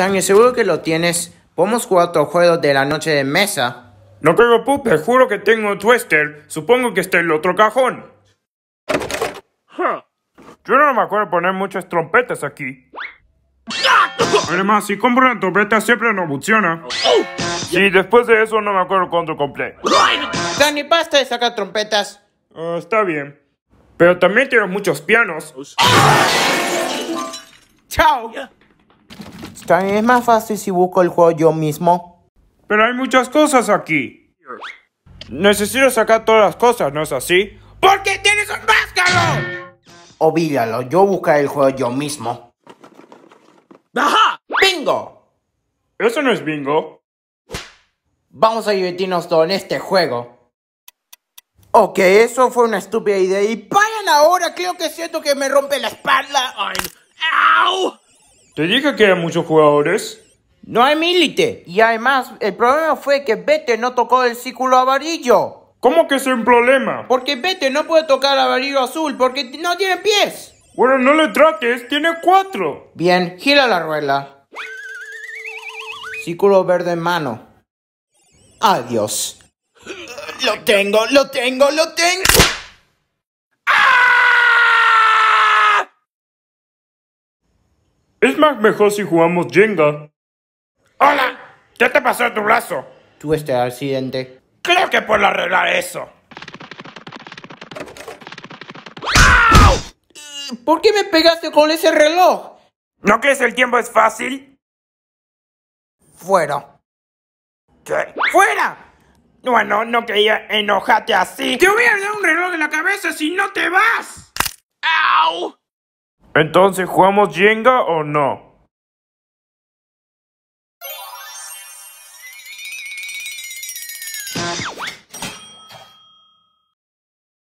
Danny, seguro que lo tienes, podemos jugar otro juego de la noche de mesa. No creo, pupe juro que tengo un twister. Supongo que está en el otro cajón. Yo no me acuerdo poner muchas trompetas aquí. Además, si compro una trompeta siempre no funciona. Y después de eso no me acuerdo cuánto compré. Dani, basta de sacar trompetas. Ah, está bien. Pero también tiene muchos pianos. Chao es más fácil si busco el juego yo mismo. Pero hay muchas cosas aquí. Necesito sacar todas las cosas, ¿no es así? ¡Porque tienes un máscaro! ovídalo, yo buscaré el juego yo mismo. ¡Ajá! ¡Bingo! Eso no es bingo. Vamos a divertirnos todo en este juego. Ok, eso fue una estúpida idea. Y vayan ahora, creo que siento que me rompe la espalda. Ay. Te dije que eran muchos jugadores. No hay milite Y además, el problema fue que Bete no tocó el círculo amarillo. ¿Cómo que es un problema? Porque Bete no puede tocar el amarillo azul porque no tiene pies. Bueno, no le trates, tiene cuatro. Bien, gira la rueda. Círculo verde en mano. Adiós. Lo tengo, lo tengo, lo tengo. Es más mejor si jugamos Jenga. ¡Hola! ¿Qué te pasó a tu brazo? Tuve este accidente. Creo que puedo arreglar eso. ¡Au! ¿Por qué me pegaste con ese reloj? ¿No crees el tiempo es fácil? Fuera. ¿Qué? ¡Fuera! Bueno, no quería enojarte así. Te voy a dar un reloj en la cabeza si no te vas. ¡Au! Entonces, ¿jugamos Jenga o no?